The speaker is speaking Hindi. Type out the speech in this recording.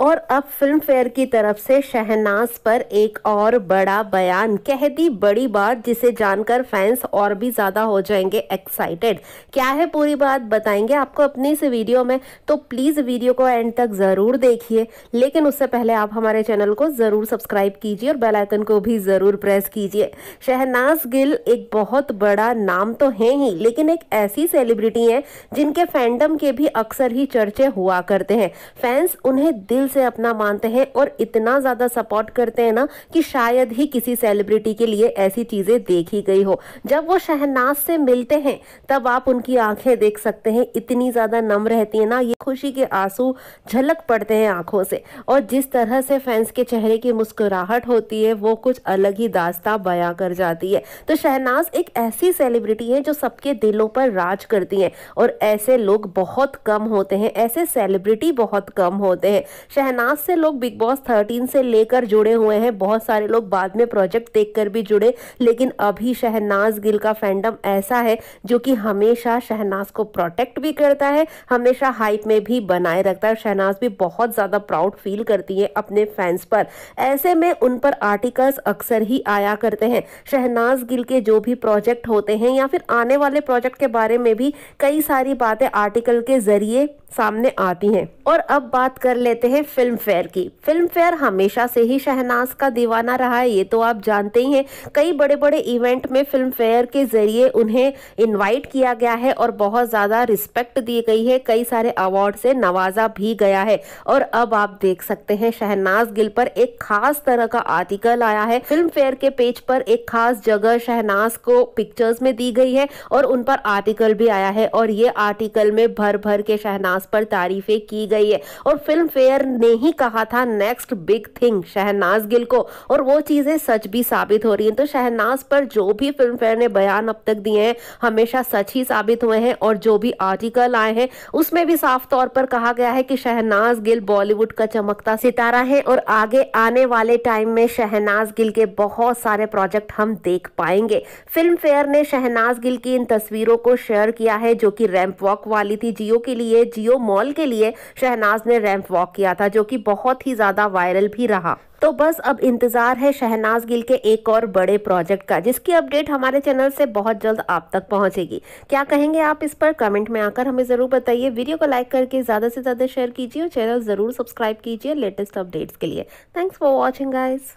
और अब फिल्म फेयर की तरफ से शहनाज पर एक और बड़ा बयान कह दी बड़ी बात जिसे जानकर फैंस और भी ज़्यादा हो जाएंगे एक्साइटेड क्या है पूरी बात बताएंगे आपको अपनी इस वीडियो में तो प्लीज़ वीडियो को एंड तक ज़रूर देखिए लेकिन उससे पहले आप हमारे चैनल को ज़रूर सब्सक्राइब कीजिए और बेलाइकन को भी ज़रूर प्रेस कीजिए शहनाज गिल एक बहुत बड़ा नाम तो है ही लेकिन एक ऐसी सेलिब्रिटी है जिनके फैंडम के भी अक्सर ही चर्चे हुआ करते हैं फैंस उन्हें दिल से अपना मानते हैं और इतना ज़्यादा सपोर्ट करते हैं ना कि शायद ही किसी सेलिब्रिटी के लिए ऐसी चीज़ें देखी गई हो जब वो शहनाज से मिलते हैं तब आप उनकी आंखें देख सकते हैं इतनी ज़्यादा नम रहती है ना ये खुशी के आंसू झलक पड़ते हैं आंखों से और जिस तरह से फैंस के चेहरे की मुस्कुराहट होती है वो कुछ अलग ही दास्ता बया कर जाती है तो शहनाज एक ऐसी सेलिब्रिटी है जो सबके दिलों पर राज करती है और ऐसे लोग बहुत कम होते हैं ऐसे सेलिब्रिटी बहुत कम होते हैं शहनाज से लोग बिग बॉस थर्टीन से लेकर जुड़े हुए हैं बहुत सारे लोग बाद में प्रोजेक्ट देख कर भी जुड़े लेकिन अभी शहनाज गिल का फैंडम ऐसा है जो कि हमेशा शहनाज को प्रोटेक्ट भी करता है हमेशा हाइप में भी बनाए रखता है शहनाज भी बहुत ज़्यादा प्राउड फील करती है अपने फैंस पर ऐसे में उन पर आर्टिकल्स अक्सर ही आया करते हैं शहनाज गिल के जो भी प्रोजेक्ट होते हैं या फिर आने वाले प्रोजेक्ट के बारे में भी कई सारी बातें आर्टिकल के ज़रिए सामने आती हैं और अब बात कर लेते हैं फिल्म फेयर की फिल्म फेयर हमेशा से ही शहनाज का दीवाना रहा है ये तो आप जानते ही हैं कई बड़े बड़े इवेंट में फिल्म फेयर के जरिए उन्हें इनवाइट किया गया है और बहुत ज़्यादा रिस्पेक्ट दी गई है कई सारे अवार्ड से नवाजा भी गया है और अब आप देख सकते हैं शहनाज गिल पर एक खास तरह का आर्टिकल आया है फिल्म फेयर के पेज पर एक खास जगह शहनाज को पिक्चर्स में दी गई है और उन पर आर्टिकल भी आया है और ये आर्टिकल में भर भर के शहनाज शहनाज पर तारीफें की गई है और फिल्म फेयर ने ही कहा था next big thing Shehnaaz Gill को और वो चीज़ें सच भी साबित हो रही हैं तो शहनाज पर जो भी फिल्म फेयर ने बयान अब तक दिए हैं हमेशा सच ही साबित हुए हैं और जो भी आर्टिकल आए हैं उसमें भी साफ तौर पर कहा गया है कि शहनाज गिल बॉलीवुड का चमकता सितारा है और आगे आने वाले टाइम में शहनाज गिल के बहुत सारे प्रोजेक्ट हम देख पाएंगे फिल्म फेयर ने शहनाज गिल की इन तस्वीरों को शेयर किया है जो कि रैंप वॉक वाली थी जियो के लिए जियो जियो मॉल के लिए शहनाज ने रैंप वॉक किया था जो कि बहुत ही ज़्यादा वायरल भी रहा तो बस अब इंतज़ार है शहनाज गिल के एक और बड़े प्रोजेक्ट का जिसकी अपडेट हमारे चैनल से बहुत जल्द आप तक पहुंचेगी क्या कहेंगे आप इस पर कमेंट में आकर हमें ज़रूर बताइए वीडियो को लाइक करके ज़्यादा से ज़्यादा शेयर कीजिए और चैनल ज़रूर सब्सक्राइब कीजिए लेटेस्ट अपडेट्स के लिए थैंक्स फॉर वॉचिंग गाइज